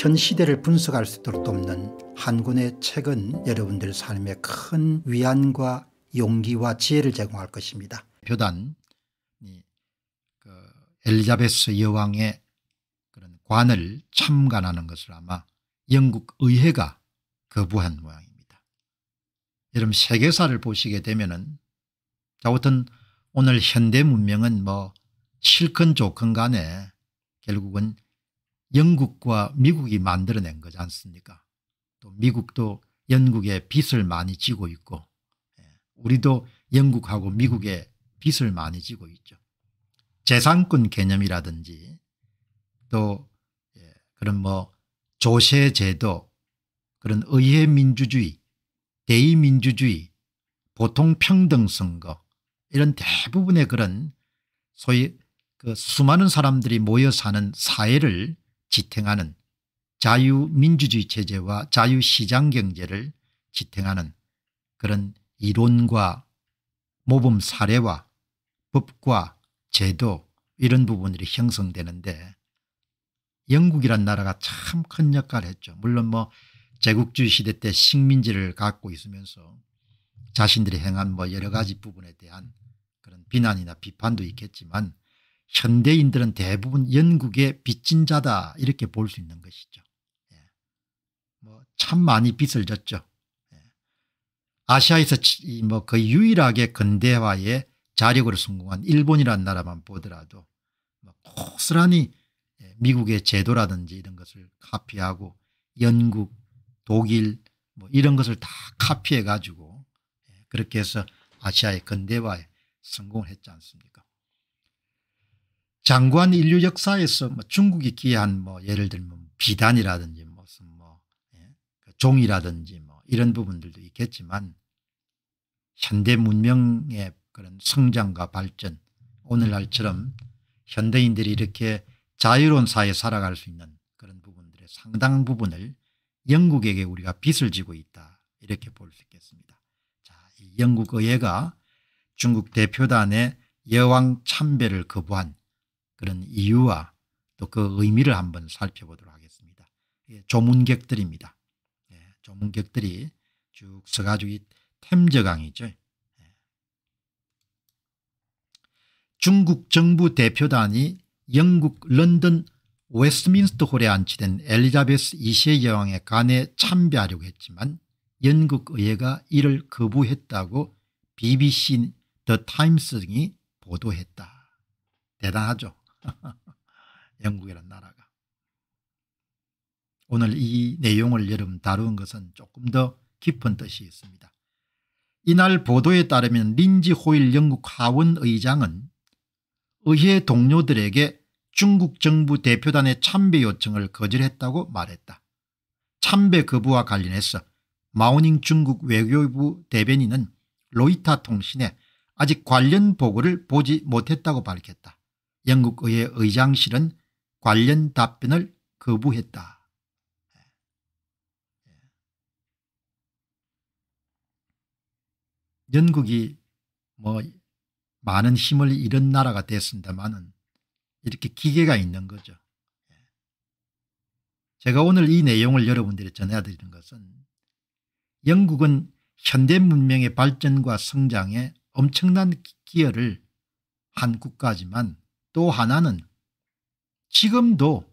현 시대를 분석할 수 있도록 돕는 한군의 책은 여러분들 삶에 큰 위안과 용기와 지혜를 제공할 것입니다. 교단 그 엘리자베스 여왕의 그런 관을 참관하는 것을 아마 영국 의회가 거부한 모양입니다. 여러분 세계사를 보시게 되면은 자 어떤 오늘 현대 문명은 뭐 실컷 좋건 간에 결국은 영국과 미국이 만들어낸 거지 않습니까 또 미국도 영국에 빚을 많이 지고 있고 예, 우리도 영국하고 미국에 빚을 많이 지고 있죠. 재산권 개념이라든지 또 예, 그런 뭐 조세제도 그런 의회민주주의 대의민주주의 보통평등선거 이런 대부분의 그런 소위 그 수많은 사람들이 모여 사는 사회를 지탱하는 자유민주주의 체제와 자유시장경제를 지탱하는 그런 이론과 모범 사례와 법과 제도 이런 부분들이 형성되는데 영국이란 나라가 참 큰 역할을 했죠. 물론 뭐 제국주의 시대 때 식민지를 갖고 있으면서 자신들이 행한 뭐 여러 가지 부분에 대한 그런 비난이나 비판도 있겠지만 현대인들은 대부분 영국의 빚진 자다 이렇게 볼 수 있는 것이죠. 예. 뭐참 많이 빚을 졌죠. 예. 아시아에서 뭐 거의 유일하게 근대화의 자력으로 성공한 일본이라는 나라만 보더라도 뭐 고스란히 예, 미국의 제도라든지 이런 것을 카피하고 영국 독일 뭐 이런 것을 다 카피해 가지고 예, 그렇게 해서 아시아의 근대화에 성공을 했지 않습니까 장구한 인류 역사에서 뭐 중국이 기한 여뭐 예를 들면 뭐 비단이라든지 무슨 뭐 예, 그 종이라든지 뭐 이런 부분들도 있겠지만 현대 문명의 그런 성장과 발전 오늘날처럼 현대인들이 이렇게 자유로운 사회에 살아갈 수 있는 그런 부분들의 상당 부분을 영국에게 우리가 빚을 지고 있다 이렇게 볼 수 있겠습니다. 자, 이 영국 의회가 중국 대표단의 여왕 참배를 거부한 그런 이유와 또 그 의미를 한번 살펴보도록 하겠습니다. 예, 조문객들입니다. 예, 조문객들이 쭉 서가지고 이 템저강이죠. 예. 중국 정부 대표단이 영국 런던 웨스민스터 홀에 안치된 엘리자베스 2세 여왕의 간에 참배하려고 했지만 영국 의회가 이를 거부했다고 BBC 더 타임스 등이 보도했다. 대단하죠. 영국이란 나라가. 오늘 이 내용을 여러분 다는 것은 조금 더 깊은 뜻이 있습니다. 이날 보도에 따르면 린지 호일 영국 하원의장은 의회 동료들에게 중국 정부 대표단의 참배 요청을 거절했다고 말했다. 참배 거부와 관련해서 마오닝 중국 외교부 대변인은 로이타 통신에 아직 관련 보고를 보지 못했다고 밝혔다. 영국의회 의장실은 관련 답변을 거부했다. 영국이 뭐 많은 힘을 잃은 나라가 됐습니다만 이렇게 기계가 있는 거죠. 제가 오늘 이 내용을 여러분들이 전해드리는 것은 영국은 현대 문명의 발전과 성장에 엄청난 기여를 한 국가지만 또 하나는 지금도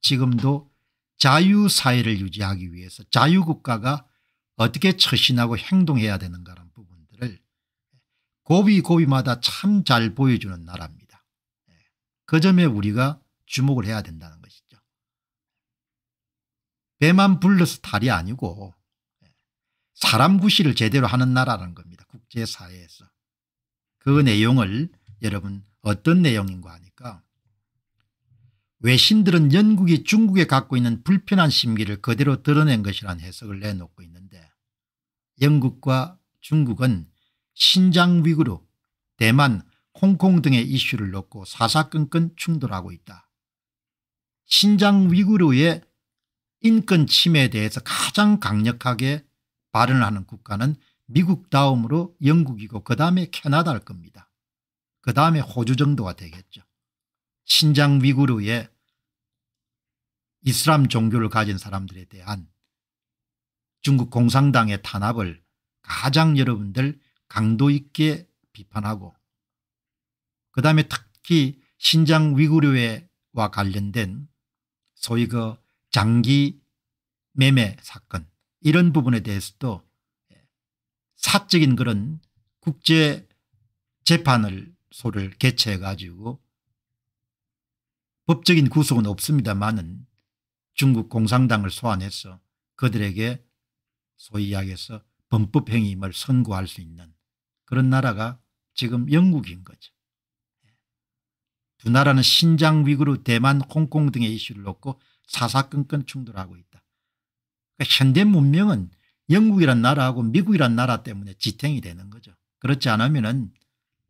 지금도 자유사회를 유지하기 위해서 자유국가가 어떻게 처신하고 행동해야 되는가라는 부분들을 고비고비마다 참 잘 보여주는 나라입니다. 예. 그 점에 우리가 주목을 해야 된다는 것이죠. 배만 불러서 탈이 아니고 예. 사람 구실을 제대로 하는 나라라는 겁니다. 국제사회에서. 그 내용을 여러분 어떤 내용인가 하니까 외신들은 영국이 중국에 갖고 있는 불편한 심기를 그대로 드러낸 것이라는 해석을 내놓고 있는데 영국과 중국은 신장 위구르, 대만, 홍콩 등의 이슈를 놓고 사사건건 충돌하고 있다. 신장 위구르의 인권 침해에 대해서 가장 강력하게 발언하는 국가는 미국 다음으로 영국이고 그 다음에 캐나다일 겁니다. 그 다음에 호주 정도가 되겠죠. 신장 위구르의 이슬람 종교를 가진 사람들에 대한 중국 공산당의 탄압을 가장 여러분들 강도 있게 비판하고 그 다음에 특히 신장 위구르와 관련된 소위 그 장기 매매 사건 이런 부분에 대해서도 예, 사적인 그런 국제 재판을 소를 개최해 가지고 법적인 구속은 없습니다만은 중국 공산당을 소환해서 그들에게 소위 이야기해서 범법행위임을 선고할 수 있는 그런 나라가 지금 영국인 거죠. 두 나라는 신장 위구르 대만 홍콩 등의 이슈를 놓고 사사건건 충돌하고 있다. 그러니까 현대 문명은 영국이란 나라하고 미국이란 나라 때문에 지탱이 되는 거죠. 그렇지 않으면 은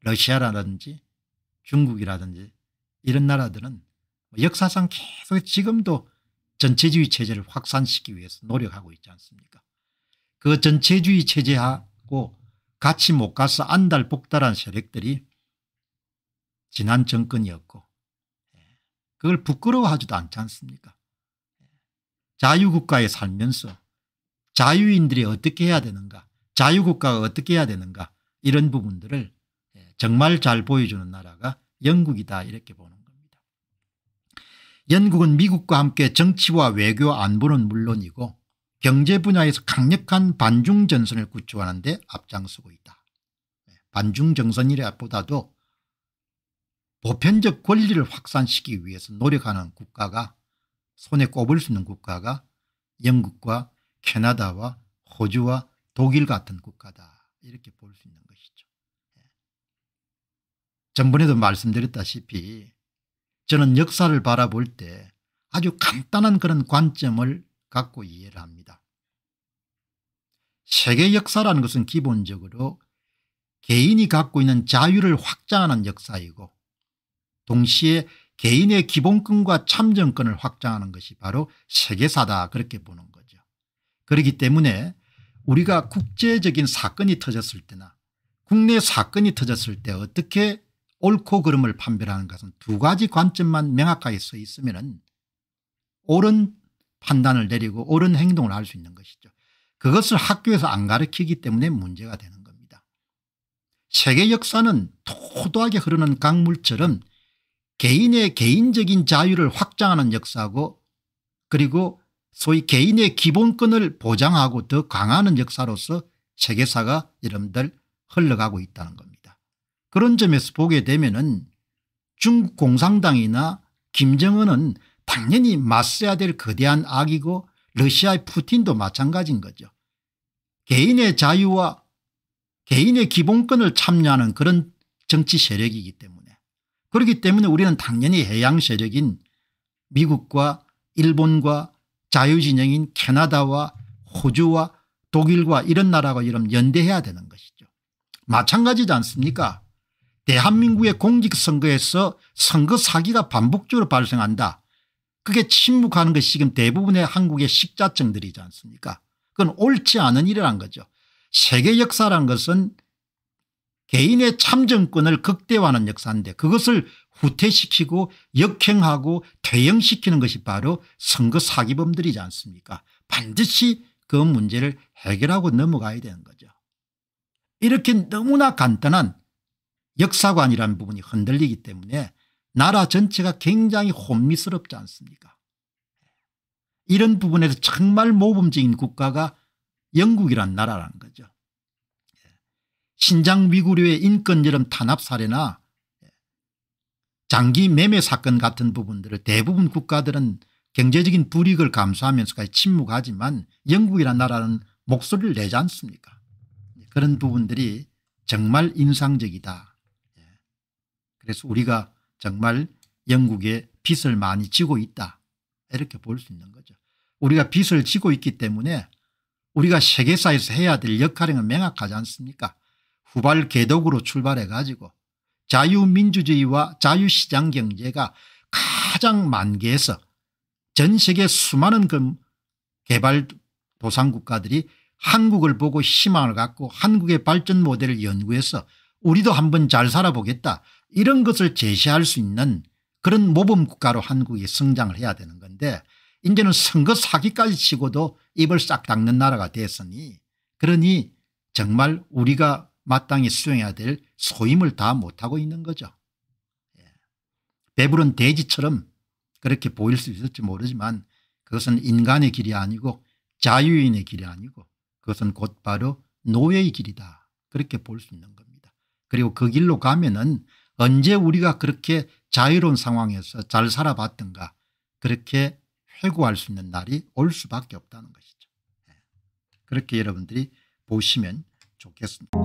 러시아라든지 중국이라든지 이런 나라들은 역사상 계속 지금도 전체주의 체제를 확산시키기 위해서 노력하고 있지 않습니까 그 전체주의 체제하고 같이 못 가서 안달복달한 세력들이 지난 정권이었고 예, 그걸 부끄러워하지도 않지 않습니까 자유국가에 살면서 자유인들이 어떻게 해야 되는가 자유국가가 어떻게 해야 되는가 이런 부분들을 정말 잘 보여주는 나라가 영국이다 이렇게 보는 겁니다. 영국은 미국과 함께 정치와 외교 안보는 물론이고 경제 분야에서 강력한 반중 전선을 구축하는 데 앞장서고 있다. 네, 반중 정선이라보다도 보편적 권리를 확산시키기 위해서 노력하는 국가가 손에 꼽을 수 있는 국가가 영국과 캐나다와 호주와 독일 같은 국가다 이렇게 볼 수 있는 것이죠. 전번에도 말씀드렸다시피 저는 역사를 바라볼 때 아주 간단한 그런 관점을 갖고 이해를 합니다. 세계 역사라는 것은 기본적으로 개인이 갖고 있는 자유를 확장하는 역사이고 동시에 개인의 기본권과 참정권을 확장하는 것이 바로 세계사다 그렇게 보는 거죠. 그렇기 때문에 우리가 국제적인 사건이 터졌을 때나 국내 사건이 터졌을 때 어떻게 옳고 그름을 판별하는 것은 두 가지 관점만 명확하게 써 있으면 옳은 판단을 내리고 옳은 행동을 할 수 있는 것이죠. 그것을 학교에서 안 가르치기 때문에 문제가 되는 겁니다. 세계 역사는 토도하게 흐르는 강물처럼 개인의 개인적인 자유를 확장하는 역사고 그리고 소위 개인의 기본권을 보장하고 더 강화하는 역사로서 세계사가 여러분들 흘러가고 있다는 겁니다. 그런 점에서 보게 되면은 중국 공산당이나 김정은은 당연히 맞서야 될 거대한 악이고 러시아의 푸틴도 마찬가지인 거죠. 개인의 자유와 개인의 기본권을 참여하는 그런 정치 세력이기 때문에 그렇기 때문에 우리는 당연히 해양 세력인 미국과 일본과 자유진영인 캐나다와 호주와 독일과 이런 나라가 이런 연대해야 되는 것이죠. 마찬가지지 않습니까 대한민국의 공직선거에서 선거 사기가 반복적으로 발생한다. 그게 침묵하는 것이 지금 대부분의 한국의 식자증들이지 않습니까 그건 옳지 않은 일이란 거죠. 세계 역사란 것은 개인의 참정권을 극대화하는 역사인데 그것을 후퇴시키고 역행하고 퇴행시키는 것이 바로 선거 사기범들이지 않습니까 반드시 그 문제를 해결하고 넘어가야 되는 거죠. 이렇게 너무나 간단한 역사관이라는 부분이 흔들리기 때문에 나라 전체가 굉장히 혼미스럽지 않습니까 이런 부분에서 정말 모범적인 국가가 영국이란 나라라 거죠. 신장 위구르의 인권 여름 탄압 사례나 장기 매매 사건 같은 부분들을 대부분 국가들은 경제적인 불이익을 감수하면서까지 침묵하지만 영국이란 나라는 목소리를 내지 않습니까 그런 부분들이 정말 인상적이다 그래서 우리가 정말 영국에 빚을 많이 지고 있다 이렇게 볼 수 있는 거죠. 우리가 빚을 지고 있기 때문에 우리가 세계사에서 해야 될 역할은 명확하지 않습니까 후발 개독으로 출발해 가지고 자유민주주의와 자유시장경제가 가장 만개해서 전 세계 수많은 그 개발 도상국가들이 한국을 보고 희망을 갖고 한국의 발전 모델을 연구해서 우리도 한번 잘 살아보겠다 이런 것을 제시할 수 있는 그런 모범국가로 한국이 성장을 해야 되는 건데 이제는 선거 사기까지 치고도 입을 싹 닦는 나라가 됐으니 그러니 정말 우리가 마땅히 수행해야 될 소임을 다 못하고 있는 거죠. 예. 배부른 돼지처럼 그렇게 보일 수 있을지 모르지만 그것은 인간의 길이 아니고 자유인의 길이 아니고 그것은 곧바로 노예의 길이다. 그렇게 볼 수 있는 겁니다. 그리고 그 길로 가면 은 언제 우리가 그렇게 자유로운 상황에서 잘 살아봤던가 그렇게 회고할 수 있는 날이 올 수밖에 없다는 것이죠. 예. 그렇게 여러분들이 보시면 좋겠습니다.